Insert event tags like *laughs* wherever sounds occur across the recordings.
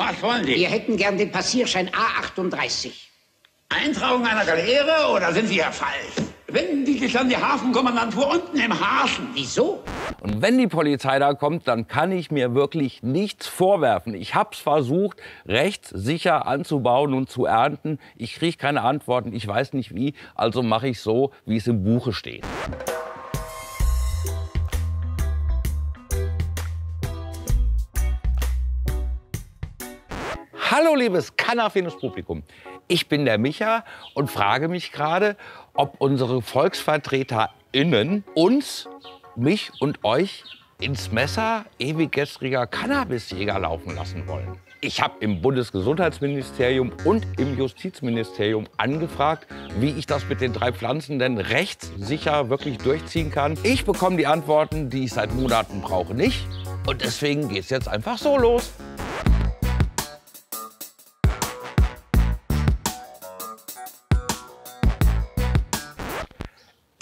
Was wollen die? Wir hätten gern den Passierschein A38. Eintragung einer Galeere oder sind Sie ja falsch? Wenden Sie sich an die Hafenkommandantur unten im Hafen. Wieso? Und wenn die Polizei da kommt, dann kann ich mir wirklich nichts vorwerfen. Ich habe es versucht, rechtssicher anzubauen und zu ernten. Ich kriege keine Antworten, ich weiß nicht wie, also mache ich so, wie es im Buche steht. Hallo liebes kanafenes Publikum, ich bin der Micha und frage mich gerade, ob unsere VolksvertreterInnen uns, mich und euch ins Messer ewiggestriger Cannabisjäger laufen lassen wollen. Ich habe im Bundesgesundheitsministerium und im Justizministerium angefragt, wie ich das mit den drei Pflanzen denn rechtssicher wirklich durchziehen kann. Ich bekomme die Antworten, die ich seit Monaten brauche, nicht. Und deswegen geht es jetzt einfach so los.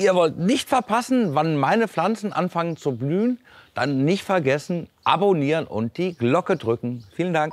Ihr wollt nicht verpassen, wann meine Pflanzen anfangen zu blühen? Dann nicht vergessen, abonnieren und die Glocke drücken. Vielen Dank.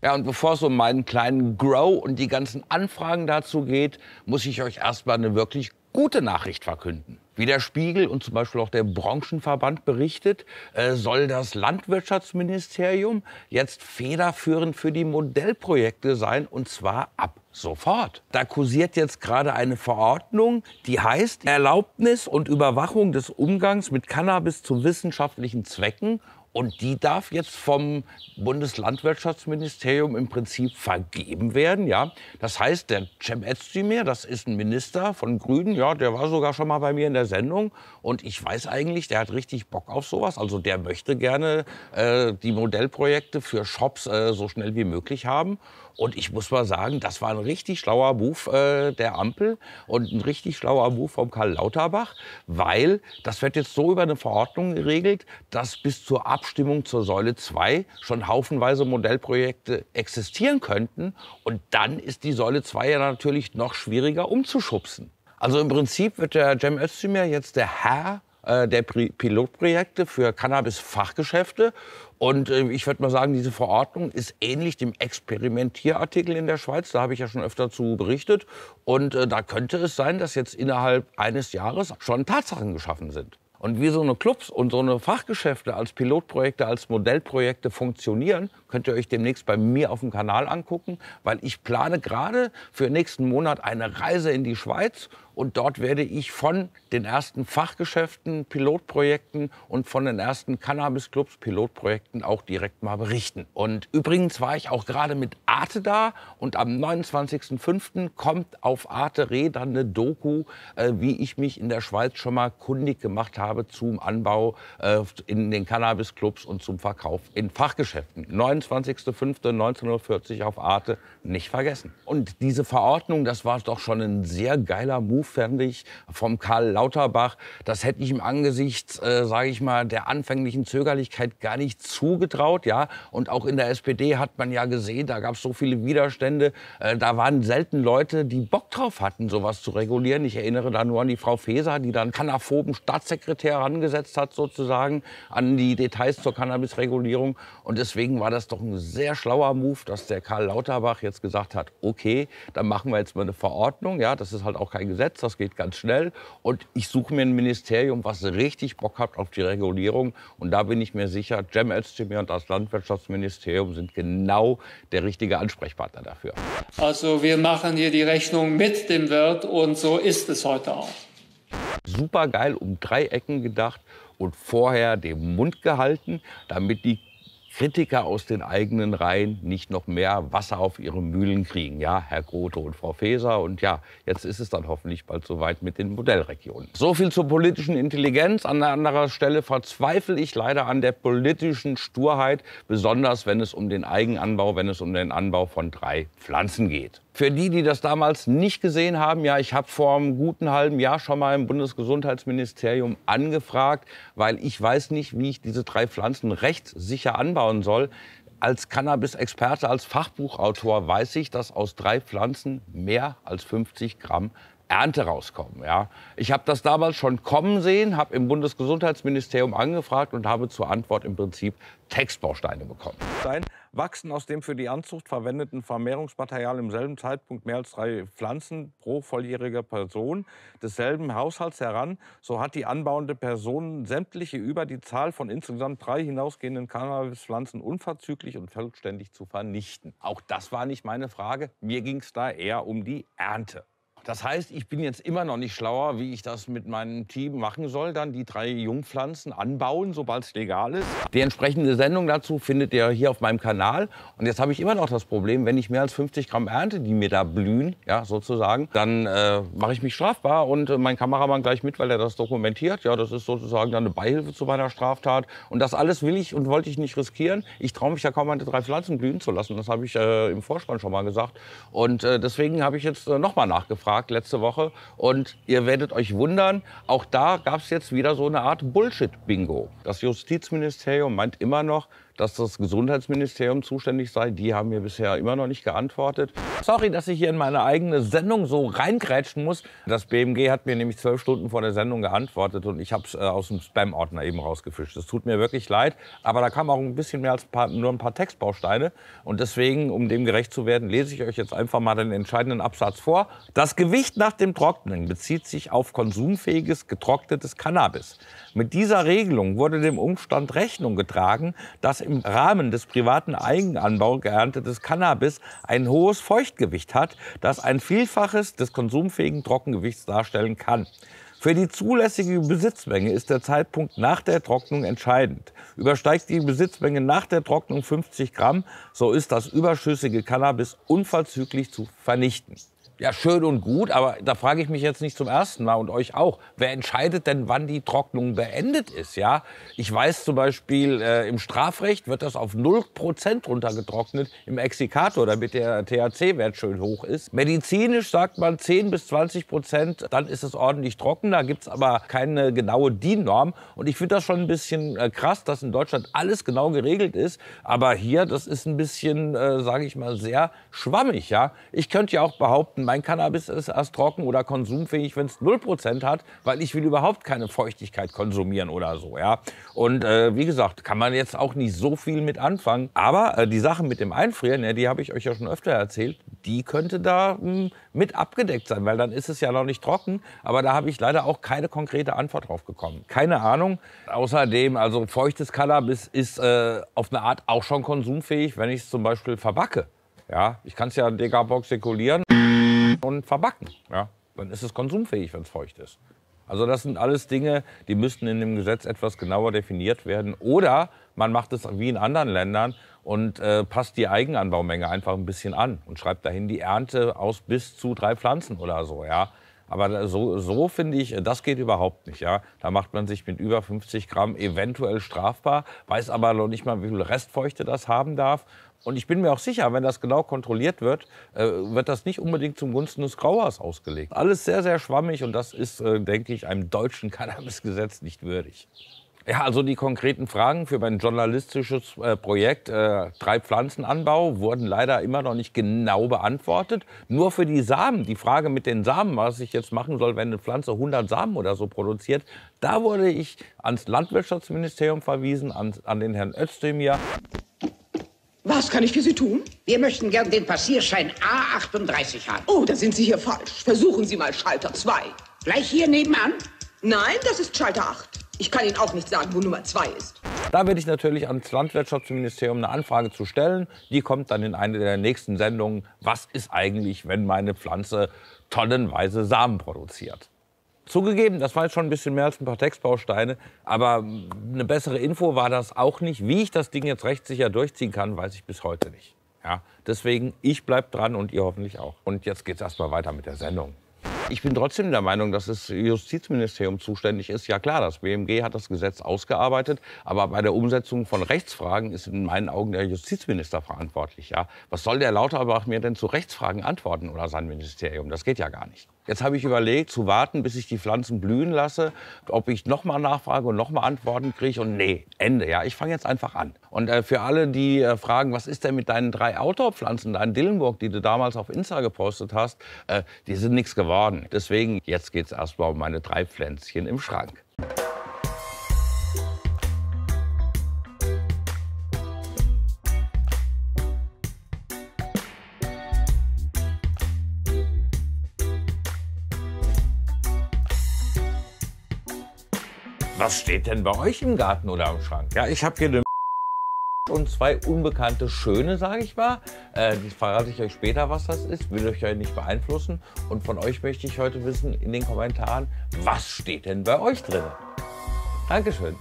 Ja, und bevor es um meinen kleinen Grow und die ganzen Anfragen dazu geht, muss ich euch erstmal eine wirklich gute Nachricht verkünden. Wie der Spiegel und zum Beispiel auch der Branchenverband berichtet, äh, soll das Landwirtschaftsministerium jetzt federführend für die Modellprojekte sein, und zwar ab sofort. Da kursiert jetzt gerade eine Verordnung, die heißt Erlaubnis und Überwachung des Umgangs mit Cannabis zu wissenschaftlichen Zwecken und die darf jetzt vom Bundeslandwirtschaftsministerium im Prinzip vergeben werden. Ja? Das heißt, der Cem Özdemir, das ist ein Minister von Grünen, ja, der war sogar schon mal bei mir in der Sendung. Und ich weiß eigentlich, der hat richtig Bock auf sowas. Also der möchte gerne äh, die Modellprojekte für Shops äh, so schnell wie möglich haben. Und ich muss mal sagen, das war ein richtig schlauer Move äh, der Ampel und ein richtig schlauer Move vom Karl Lauterbach, weil das wird jetzt so über eine Verordnung geregelt, dass bis zur Ab Abstimmung zur Säule 2 schon haufenweise Modellprojekte existieren könnten. Und dann ist die Säule 2 ja natürlich noch schwieriger umzuschubsen. Also im Prinzip wird der Cem Özdemir jetzt der Herr äh, der Pilotprojekte für Cannabis-Fachgeschäfte. Und äh, ich würde mal sagen, diese Verordnung ist ähnlich dem Experimentierartikel in der Schweiz. Da habe ich ja schon öfter zu berichtet. Und äh, da könnte es sein, dass jetzt innerhalb eines Jahres schon Tatsachen geschaffen sind. Und wie so eine Clubs und so eine Fachgeschäfte als Pilotprojekte, als Modellprojekte funktionieren, Könnt ihr euch demnächst bei mir auf dem Kanal angucken, weil ich plane gerade für nächsten Monat eine Reise in die Schweiz und dort werde ich von den ersten Fachgeschäften, Pilotprojekten und von den ersten Cannabis-Clubs, Pilotprojekten auch direkt mal berichten. Und übrigens war ich auch gerade mit Arte da und am 29.05. kommt auf Arte Re dann eine Doku, äh, wie ich mich in der Schweiz schon mal kundig gemacht habe zum Anbau äh, in den Cannabis-Clubs und zum Verkauf in Fachgeschäften. 21.05.1940 auf Arte nicht vergessen. Und diese Verordnung, das war doch schon ein sehr geiler Move, fand ich, vom Karl Lauterbach. Das hätte ich ihm angesichts, äh, sage ich mal, der anfänglichen Zögerlichkeit gar nicht zugetraut. ja. Und auch in der SPD hat man ja gesehen, da gab es so viele Widerstände. Äh, da waren selten Leute, die Bock drauf hatten, sowas zu regulieren. Ich erinnere da nur an die Frau Feser, die dann kanaphoben Staatssekretär herangesetzt hat, sozusagen, an die Details zur Cannabisregulierung. Und deswegen war das doch ein sehr schlauer Move, dass der Karl Lauterbach jetzt gesagt hat, okay, dann machen wir jetzt mal eine Verordnung. Ja, das ist halt auch kein Gesetz, das geht ganz schnell. Und ich suche mir ein Ministerium, was richtig Bock hat auf die Regulierung. Und da bin ich mir sicher, Cem Özdemir und das Landwirtschaftsministerium sind genau der richtige Ansprechpartner dafür. Also wir machen hier die Rechnung mit dem Wirt und so ist es heute auch. Super geil um drei Ecken gedacht und vorher den Mund gehalten, damit die Kritiker aus den eigenen Reihen nicht noch mehr Wasser auf ihre Mühlen kriegen. Ja, Herr Grote und Frau Faeser. Und ja, jetzt ist es dann hoffentlich bald soweit mit den Modellregionen. So viel zur politischen Intelligenz. An anderer Stelle verzweifle ich leider an der politischen Sturheit, besonders wenn es um den Eigenanbau, wenn es um den Anbau von drei Pflanzen geht. Für die, die das damals nicht gesehen haben, ja, ich habe vor einem guten halben Jahr schon mal im Bundesgesundheitsministerium angefragt, weil ich weiß nicht, wie ich diese drei Pflanzen rechtssicher anbauen soll. Als Cannabis-Experte, als Fachbuchautor weiß ich, dass aus drei Pflanzen mehr als 50 Gramm Ernte rauskommen. Ja. Ich habe das damals schon kommen sehen, habe im Bundesgesundheitsministerium angefragt und habe zur Antwort im Prinzip Textbausteine bekommen. Stein wachsen aus dem für die Anzucht verwendeten Vermehrungsmaterial im selben Zeitpunkt mehr als drei Pflanzen pro volljähriger Person desselben Haushalts heran. So hat die anbauende Person sämtliche über die Zahl von insgesamt drei hinausgehenden Cannabispflanzen unverzüglich und vollständig zu vernichten. Auch das war nicht meine Frage. Mir ging es da eher um die Ernte. Das heißt, ich bin jetzt immer noch nicht schlauer, wie ich das mit meinem Team machen soll. Dann die drei Jungpflanzen anbauen, sobald es legal ist. Die entsprechende Sendung dazu findet ihr hier auf meinem Kanal. Und jetzt habe ich immer noch das Problem, wenn ich mehr als 50 Gramm ernte, die mir da blühen, ja, sozusagen, dann äh, mache ich mich strafbar und äh, mein Kameramann gleich mit, weil er das dokumentiert. Ja, das ist sozusagen dann eine Beihilfe zu meiner Straftat. Und das alles will ich und wollte ich nicht riskieren. Ich traue mich ja kaum, meine drei Pflanzen blühen zu lassen. Das habe ich äh, im Vorspann schon mal gesagt. Und äh, deswegen habe ich jetzt äh, nochmal nachgefragt gefragt letzte Woche. Und ihr werdet euch wundern, auch da gab es jetzt wieder so eine Art Bullshit-Bingo. Das Justizministerium meint immer noch, dass das Gesundheitsministerium zuständig sei. Die haben mir bisher immer noch nicht geantwortet. Sorry, dass ich hier in meine eigene Sendung so reingrätschen muss. Das BMG hat mir nämlich zwölf Stunden vor der Sendung geantwortet und ich habe es äh, aus dem Spam-Ordner eben rausgefischt. Das tut mir wirklich leid, aber da kam auch ein bisschen mehr als ein paar, nur ein paar Textbausteine. Und deswegen, um dem gerecht zu werden, lese ich euch jetzt einfach mal den entscheidenden Absatz vor. Das Gewicht nach dem Trocknen bezieht sich auf konsumfähiges, getrocknetes Cannabis. Mit dieser Regelung wurde dem Umstand Rechnung getragen, dass im Rahmen des privaten Eigenanbau geerntetes Cannabis ein hohes Feuchtgewicht hat, das ein Vielfaches des konsumfähigen Trockengewichts darstellen kann. Für die zulässige Besitzmenge ist der Zeitpunkt nach der Trocknung entscheidend. Übersteigt die Besitzmenge nach der Trocknung 50 Gramm, so ist das überschüssige Cannabis unverzüglich zu vernichten. Ja, schön und gut, aber da frage ich mich jetzt nicht zum ersten Mal und euch auch. Wer entscheidet denn, wann die Trocknung beendet ist? Ja, ich weiß zum Beispiel, äh, im Strafrecht wird das auf 0% runtergetrocknet im Exikator, damit der THC-Wert schön hoch ist. Medizinisch sagt man 10 bis 20 dann ist es ordentlich trocken. Da gibt es aber keine genaue DIN-Norm. Und ich finde das schon ein bisschen äh, krass, dass in Deutschland alles genau geregelt ist. Aber hier, das ist ein bisschen, äh, sage ich mal, sehr schwammig. Ja? Ich könnte ja auch behaupten, mein Cannabis ist erst trocken oder konsumfähig, wenn es 0% hat, weil ich will überhaupt keine Feuchtigkeit konsumieren oder so. Ja? Und äh, wie gesagt, kann man jetzt auch nicht so viel mit anfangen. Aber äh, die Sachen mit dem Einfrieren, ja, ne, die habe ich euch ja schon öfter erzählt, die könnte da mh, hm, mit abgedeckt sein, weil dann ist es ja noch nicht trocken. Aber da habe ich leider auch keine konkrete Antwort drauf gekommen. Keine Ahnung. Außerdem, also feuchtes Cannabis ist äh, auf eine Art auch schon konsumfähig, wenn ich es zum Beispiel verbacke. Ja, ich kann es ja in Degabox sekulieren dann verbacken. Ja? Dann ist es konsumfähig, wenn es feucht ist. Also das sind alles Dinge, die müssten in dem Gesetz etwas genauer definiert werden. Oder man macht es wie in anderen Ländern und äh, passt die Eigenanbaumenge einfach ein bisschen an und schreibt dahin die Ernte aus bis zu drei Pflanzen oder so. Ja? Aber so, so finde ich, das geht überhaupt nicht. Ja? Da macht man sich mit über 50 Gramm eventuell strafbar, weiß aber noch nicht mal, wie viel Restfeuchte das haben darf und ich bin mir auch sicher, wenn das genau kontrolliert wird, äh, wird das nicht unbedingt zum Gunsten des Grauers ausgelegt. Alles sehr, sehr schwammig und das ist, äh, denke ich, einem deutschen Cannabisgesetz nicht würdig. Ja, also die konkreten Fragen für mein journalistisches äh, Projekt äh, Drei Pflanzenanbau wurden leider immer noch nicht genau beantwortet. Nur für die Samen, die Frage mit den Samen, was ich jetzt machen soll, wenn eine Pflanze 100 Samen oder so produziert, da wurde ich ans Landwirtschaftsministerium verwiesen, an, an den Herrn Özdemir. Was kann ich für Sie tun? Wir möchten gern den Passierschein A38 haben. Oh, da sind Sie hier falsch. Versuchen Sie mal Schalter 2. Gleich hier nebenan? Nein, das ist Schalter 8. Ich kann Ihnen auch nicht sagen, wo Nummer 2 ist. Da werde ich natürlich ans Landwirtschaftsministerium eine Anfrage zu stellen. Die kommt dann in eine der nächsten Sendungen. Was ist eigentlich, wenn meine Pflanze tonnenweise Samen produziert? Zugegeben, das war jetzt schon ein bisschen mehr als ein paar Textbausteine, aber eine bessere Info war das auch nicht. Wie ich das Ding jetzt rechtssicher durchziehen kann, weiß ich bis heute nicht. Ja, deswegen, ich bleib dran und ihr hoffentlich auch. Und jetzt geht's erstmal weiter mit der Sendung. Ich bin trotzdem der Meinung, dass das Justizministerium zuständig ist. Ja klar, das BMG hat das Gesetz ausgearbeitet, aber bei der Umsetzung von Rechtsfragen ist in meinen Augen der Justizminister verantwortlich. Ja? Was soll der Lauterbach mir denn zu Rechtsfragen antworten oder sein Ministerium? Das geht ja gar nicht. Jetzt habe ich überlegt, zu warten, bis ich die Pflanzen blühen lasse, ob ich nochmal nachfrage und nochmal Antworten kriege. Und nee, Ende. Ja, ich fange jetzt einfach an. Und äh, für alle, die äh, fragen, was ist denn mit deinen drei Outdoor-Pflanzen, deinen Dillenburg, die du damals auf Insta gepostet hast, äh, die sind nichts geworden. Deswegen, jetzt geht es erstmal um meine drei Pflänzchen im Schrank. Was steht denn bei euch im Garten oder am Schrank? Ja, ich habe hier eine *laughs* und zwei unbekannte Schöne, sage ich mal. Äh, die verrate ich euch später, was das ist, will euch ja nicht beeinflussen. Und von euch möchte ich heute wissen in den Kommentaren, was steht denn bei euch drin? Dankeschön.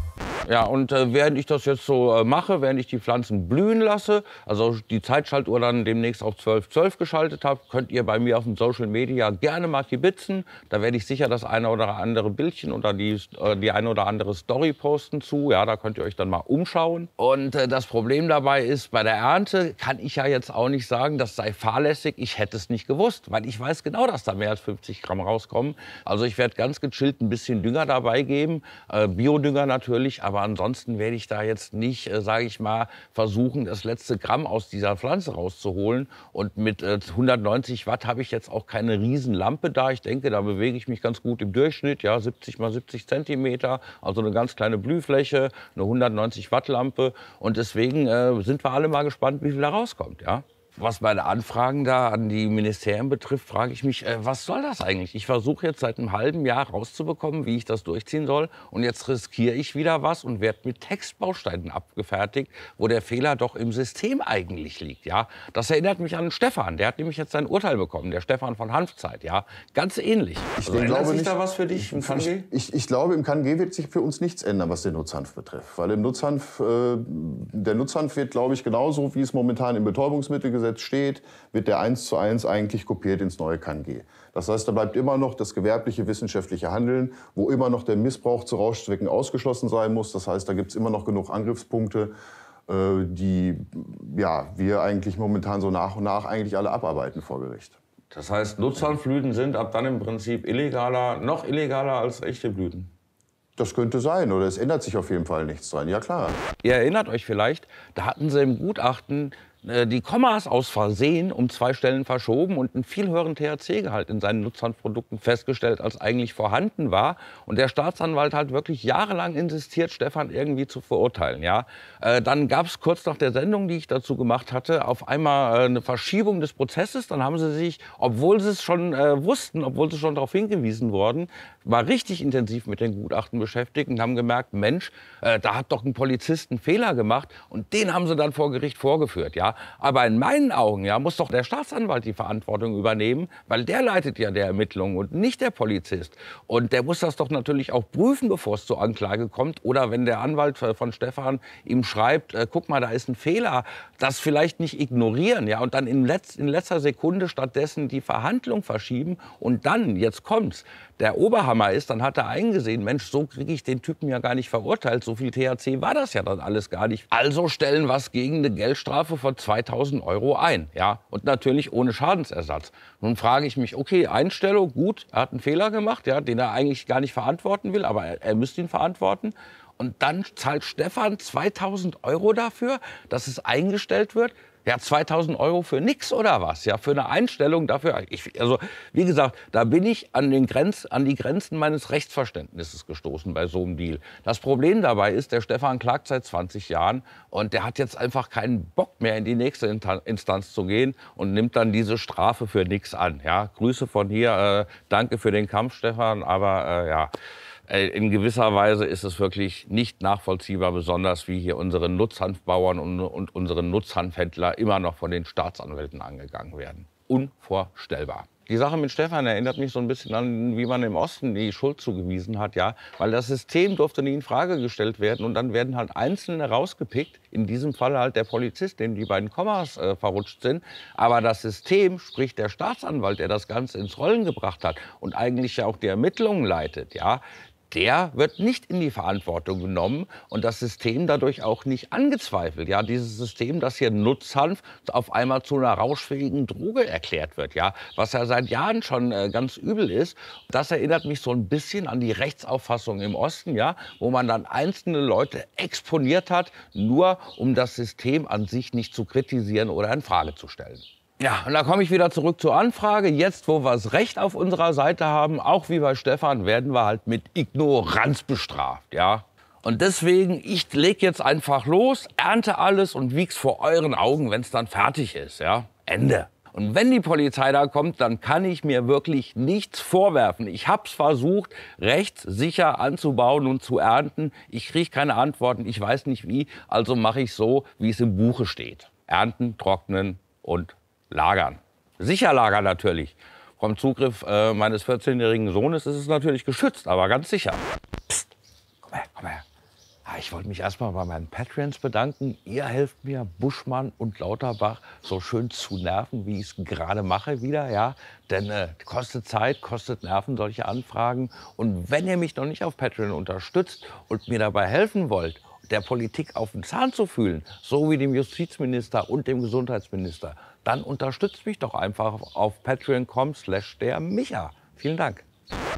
Ja, und äh, während ich das jetzt so äh, mache, während ich die Pflanzen blühen lasse, also die Zeitschaltuhr dann demnächst auf 12.12 12 geschaltet habe, könnt ihr bei mir auf den Social Media gerne mal kibitzen. Da werde ich sicher das eine oder andere Bildchen oder die, äh, die eine oder andere Story posten zu. Ja, da könnt ihr euch dann mal umschauen. Und äh, das Problem dabei ist, bei der Ernte kann ich ja jetzt auch nicht sagen, das sei fahrlässig, ich hätte es nicht gewusst, weil ich weiß genau, dass da mehr als 50 Gramm rauskommen. Also ich werde ganz gechillt ein bisschen Dünger dabei geben, äh, Biodünger natürlich, aber aber ansonsten werde ich da jetzt nicht, äh, sage ich mal, versuchen, das letzte Gramm aus dieser Pflanze rauszuholen. Und mit äh, 190 Watt habe ich jetzt auch keine Riesenlampe da. Ich denke, da bewege ich mich ganz gut im Durchschnitt. Ja, 70 mal 70 Zentimeter, also eine ganz kleine Blühfläche, eine 190 Watt Lampe. Und deswegen äh, sind wir alle mal gespannt, wie viel da rauskommt. Ja was meine Anfragen da an die Ministerien betrifft, frage ich mich, äh, was soll das eigentlich? Ich versuche jetzt seit einem halben Jahr rauszubekommen, wie ich das durchziehen soll. Und jetzt riskiere ich wieder was und werde mit Textbausteinen abgefertigt, wo der Fehler doch im System eigentlich liegt. Ja? Das erinnert mich an Stefan. Der hat nämlich jetzt sein Urteil bekommen, der Stefan von Hanfzeit. Ja? Ganz ähnlich. Ich also, glaube sich nicht, da was für dich im KNG? Ich, ich, glaube, im KNG wird sich für uns nichts ändern, was den Nutzhanf betrifft. Weil im Nutzhanf, äh, der Nutzhanf wird, glaube ich, genauso, wie es momentan im Betäubungsmittelgesetz Gesetz steht, wird der eins zu eins eigentlich kopiert ins neue KNG. Das heißt, da bleibt immer noch das gewerbliche wissenschaftliche Handeln, wo immer noch der Missbrauch zu Rauschzwecken ausgeschlossen sein muss. Das heißt, da gibt es immer noch genug Angriffspunkte, äh, die ja, wir eigentlich momentan so nach und nach eigentlich alle abarbeiten vor Gericht. Das heißt, Nutzhandblüten sind ab dann im Prinzip illegaler, noch illegaler als echte Blüten. Das könnte sein, oder es ändert sich auf jeden Fall nichts dran, ja klar. Ihr erinnert euch vielleicht, da hatten sie im Gutachten äh, die Kommas aus Versehen um zwei Stellen verschoben und einen viel höheren THC-Gehalt in seinen Nutzernprodukten festgestellt, als eigentlich vorhanden war. Und der Staatsanwalt hat wirklich jahrelang insistiert, Stefan irgendwie zu verurteilen. Ja? Äh, dann gab es kurz nach der Sendung, die ich dazu gemacht hatte, auf einmal äh, eine Verschiebung des Prozesses. Dann haben sie sich, obwohl sie es schon äh, wussten, obwohl sie schon darauf hingewiesen wurden, war richtig intensiv mit den Gutachten beschäftigt und haben gemerkt, Mensch, äh, da hat doch ein Polizist einen Fehler gemacht. Und den haben sie dann vor Gericht vorgeführt. Ja? Aber in meinen Augen ja, muss doch der Staatsanwalt die Verantwortung übernehmen, weil der leitet ja der Ermittlungen und nicht der Polizist. Und der muss das doch natürlich auch prüfen, bevor es zur Anklage kommt. Oder wenn der Anwalt äh, von Stefan ihm schreibt, äh, guck mal, da ist ein Fehler, das vielleicht nicht ignorieren ja, und dann in, letz-, in letzter Sekunde stattdessen die Verhandlung verschieben und dann, jetzt kommt's, der Oberhammer ist, dann hat er eingesehen, Mensch, so kriege ich den Typen ja gar nicht verurteilt, so viel THC war das ja dann alles gar nicht. Also stellen was gegen eine Geldstrafe von 2000 Euro ein. Ja? Und natürlich ohne Schadensersatz. Nun frage ich mich, okay, Einstellung, gut, er hat einen Fehler gemacht, ja, den er eigentlich gar nicht verantworten will, aber er, er müsste ihn verantworten. Und dann zahlt Stefan 2000 Euro dafür, dass es eingestellt wird. Ja, 2000 Euro für nix oder was? Ja, für eine Einstellung dafür. Ich, also, wie gesagt, da bin ich an, den Grenz, an die Grenzen meines Rechtsverständnisses gestoßen bei so einem Deal. Das Problem dabei ist, der Stefan klagt seit 20 Jahren und der hat jetzt einfach keinen Bock mehr, in die nächste Instanz zu gehen und nimmt dann diese Strafe für nix an. Ja, Grüße von hier. Äh, danke für den Kampf, Stefan. Aber äh, ja. Äh, in gewisser Weise ist es wirklich nicht nachvollziehbar, besonders wie hier unsere Nutzhanfbauern und, und unsere Nutzhanfhändler immer noch von den Staatsanwälten angegangen werden. Unvorstellbar. Die Sache mit Stefan erinnert mich so ein bisschen an, wie man im Osten die Schuld zugewiesen hat, ja, weil das System durfte nie in Frage gestellt werden und dann werden halt Einzelne rausgepickt, in diesem Fall halt der Polizist, dem die beiden Kommas äh, verrutscht sind, aber das System, sprich der Staatsanwalt, der das Ganze ins Rollen gebracht hat und eigentlich ja auch die Ermittlungen leitet, ja, der wird nicht in die Verantwortung genommen und das System dadurch auch nicht angezweifelt. Ja, dieses System, das hier Nutzhanf auf einmal zu einer rauschfähigen Droge erklärt wird, ja, was ja seit Jahren schon äh, ganz übel ist, das erinnert mich so ein bisschen an die Rechtsauffassung im Osten, ja, wo man dann einzelne Leute exponiert hat, nur um das System an sich nicht zu kritisieren oder in Frage zu stellen. Ja, und da komme ich wieder zurück zur Anfrage. Jetzt, wo wir das Recht auf unserer Seite haben, auch wie bei Stefan, werden wir halt mit Ignoranz bestraft, ja. Und deswegen, ich lege jetzt einfach los, ernte alles und wieg's vor euren Augen, wenn es dann fertig ist, ja. Ende. Und wenn die Polizei da kommt, dann kann ich mir wirklich nichts vorwerfen. Ich hab's versucht, rechtssicher anzubauen und zu ernten. Ich kriege keine Antworten, ich weiß nicht wie, also mache ich so, wie es im Buche steht. Ernten, trocknen und lagern. Sicher lagern natürlich. Vom Zugriff äh, meines 14-jährigen Sohnes ist es natürlich geschützt, aber ganz sicher. Psst, komm her, komm her. Ah, ich wollte mich erstmal bei meinen Patreons bedanken. Ihr helft mir, Buschmann und Lauterbach so schön zu nerven, wie ich es gerade mache wieder. Ja? Denn äh, kostet Zeit, kostet Nerven, solche Anfragen. Und wenn ihr mich noch nicht auf Patreon unterstützt und mir dabei helfen wollt, der Politik auf den Zahn zu fühlen, so wie dem Justizminister und dem Gesundheitsminister, dann unterstützt mich doch einfach auf patreon.com slash der Micha. Vielen Dank.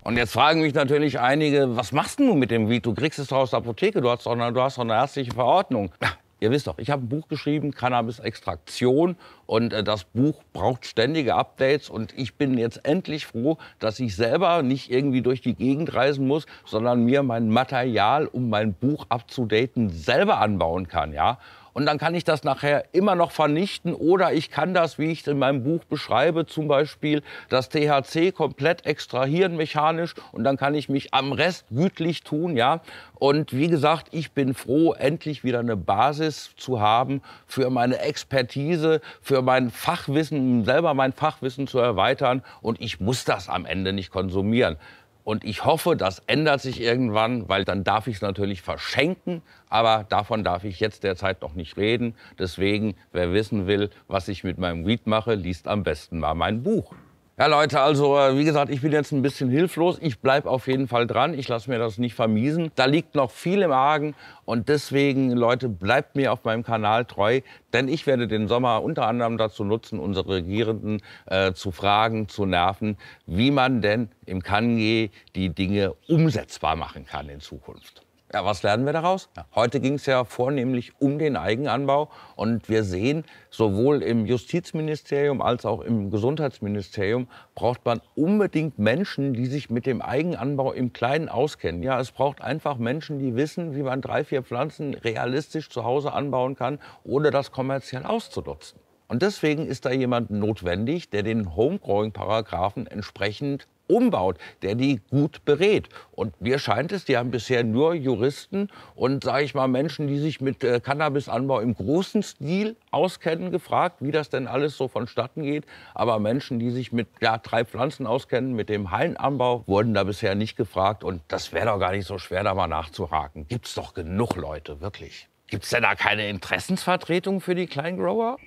Und jetzt fragen mich natürlich einige, was machst du mit dem Weed? Du kriegst es doch aus der Apotheke, du hast doch eine, du hast doch eine ärztliche Verordnung. Ihr wisst doch, ich habe ein Buch geschrieben, Cannabis-Extraktion. Und äh, das Buch braucht ständige Updates. Und ich bin jetzt endlich froh, dass ich selber nicht irgendwie durch die Gegend reisen muss, sondern mir mein Material, um mein Buch abzudaten, selber anbauen kann. Ja? Und dann kann ich das nachher immer noch vernichten oder ich kann das, wie ich es in meinem Buch beschreibe, zum Beispiel das THC komplett extrahieren mechanisch und dann kann ich mich am Rest gütlich tun, ja. Und wie gesagt, ich bin froh, endlich wieder eine Basis zu haben für meine Expertise, für mein Fachwissen, selber mein Fachwissen zu erweitern und ich muss das am Ende nicht konsumieren. Und ich hoffe, das ändert sich irgendwann, weil dann darf ich es natürlich verschenken. Aber davon darf ich jetzt derzeit noch nicht reden. Deswegen, wer wissen will, was ich mit meinem Weed mache, liest am besten mal mein Buch. Ja, Leute, also äh, wie gesagt, ich bin jetzt ein bisschen hilflos. Ich bleibe auf jeden Fall dran. Ich lasse mir das nicht vermiesen. Da liegt noch viel im Argen. Und deswegen, Leute, bleibt mir auf meinem Kanal treu. Denn ich werde den Sommer unter anderem dazu nutzen, unsere Regierenden äh, zu fragen, zu nerven, wie man denn im Kanji die Dinge umsetzbar machen kann in Zukunft. Ja, was lernen wir daraus? Ja. Heute ging es ja vornehmlich um den Eigenanbau. Und wir sehen, sowohl im Justizministerium als auch im Gesundheitsministerium braucht man unbedingt Menschen, die sich mit dem Eigenanbau im Kleinen auskennen. Ja, es braucht einfach Menschen, die wissen, wie man drei, vier Pflanzen realistisch zu Hause anbauen kann, ohne das kommerziell auszunutzen. Und deswegen ist da jemand notwendig, der den Homegrowing-Paragraphen entsprechend umbaut, der die gut berät. Und mir scheint es, die haben bisher nur Juristen und, sage ich mal, Menschen, die sich mit äh, Cannabisanbau im großen Stil auskennen, gefragt, wie das denn alles so vonstatten geht. Aber Menschen, die sich mit ja, drei Pflanzen auskennen, mit dem Hallenanbau, wurden da bisher nicht gefragt. Und das wäre doch gar nicht so schwer, da mal nachzuhaken. Gibt es doch genug Leute, wirklich. es denn da keine Interessensvertretung für die Kleingrower?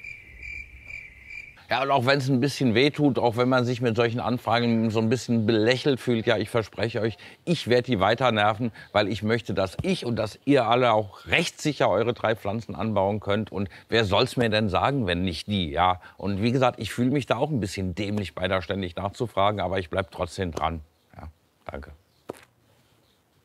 Ja, und auch wenn es ein bisschen wehtut, auch wenn man sich mit solchen Anfragen so ein bisschen belächelt fühlt, ja, ich verspreche euch, ich werde die weiter nerven, weil ich möchte, dass ich und dass ihr alle auch rechtssicher eure drei Pflanzen anbauen könnt. Und wer soll's mir denn sagen, wenn nicht die, ja? Und wie gesagt, ich fühle mich da auch ein bisschen dämlich bei, da ständig nachzufragen, aber ich bleibe trotzdem dran. Ja, danke.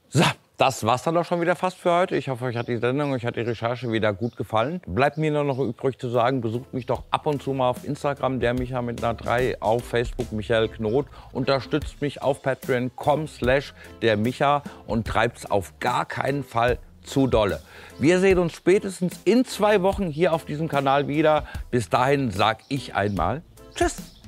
So. Das war es dann doch schon wieder fast für heute. Ich hoffe, euch hat die Sendung, euch hat die Recherche wieder gut gefallen. Bleibt mir nur noch übrig zu sagen, besucht mich doch ab und zu mal auf Instagram, der Micha mit einer 3, auf Facebook Michael Knot. Unterstützt mich auf patreon.com slash der Micha und treibt es auf gar keinen Fall zu dolle. Wir sehen uns spätestens in zwei Wochen hier auf diesem Kanal wieder. Bis dahin sag ich einmal Tschüss.